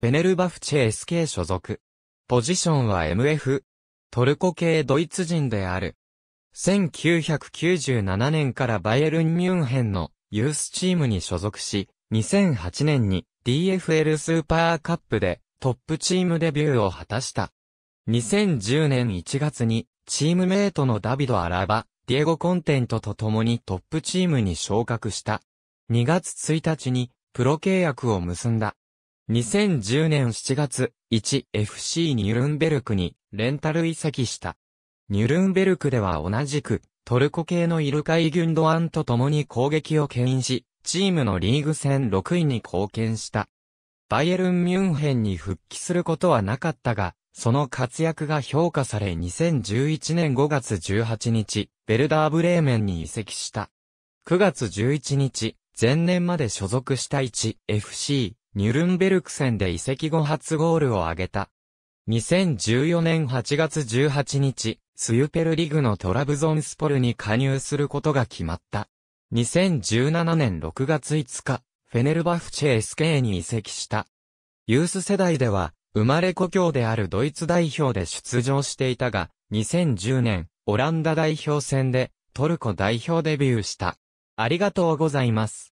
ベネルバフチェ SK 所属。ポジションは MF。トルコ系ドイツ人である。1997年からバイエルン・ミュンヘンのユースチームに所属し、2008年に DFL スーパーカップでトップチームデビューを果たした。2010年1月にチームメイトのダビド・アラバ、ディエゴ・コンテントと共にトップチームに昇格した。2月1日にプロ契約を結んだ。2010年7月、1FC ニュルンベルクにレンタル移籍した。ニュルンベルクでは同じく、トルコ系のイルカイ・ギュンドアンと共に攻撃を牽引し、チームのリーグ戦6位に貢献した。バイエルン・ミュンヘンに復帰することはなかったが、その活躍が評価され2011年5月18日、ベルダーブレーメンに移籍した。9月11日、前年まで所属した 1FC ニュルンベルク戦で移籍後初ゴールを挙げた。2014年8月18日、スユペルリグのトラブゾンスポルに加入することが決まった。2017年6月5日、フェネルバフチェ SK に移籍した。ユース世代では、生まれ故郷であるドイツ代表で出場していたが、2010年、オランダ代表戦で、トルコ代表デビューした。ありがとうございます。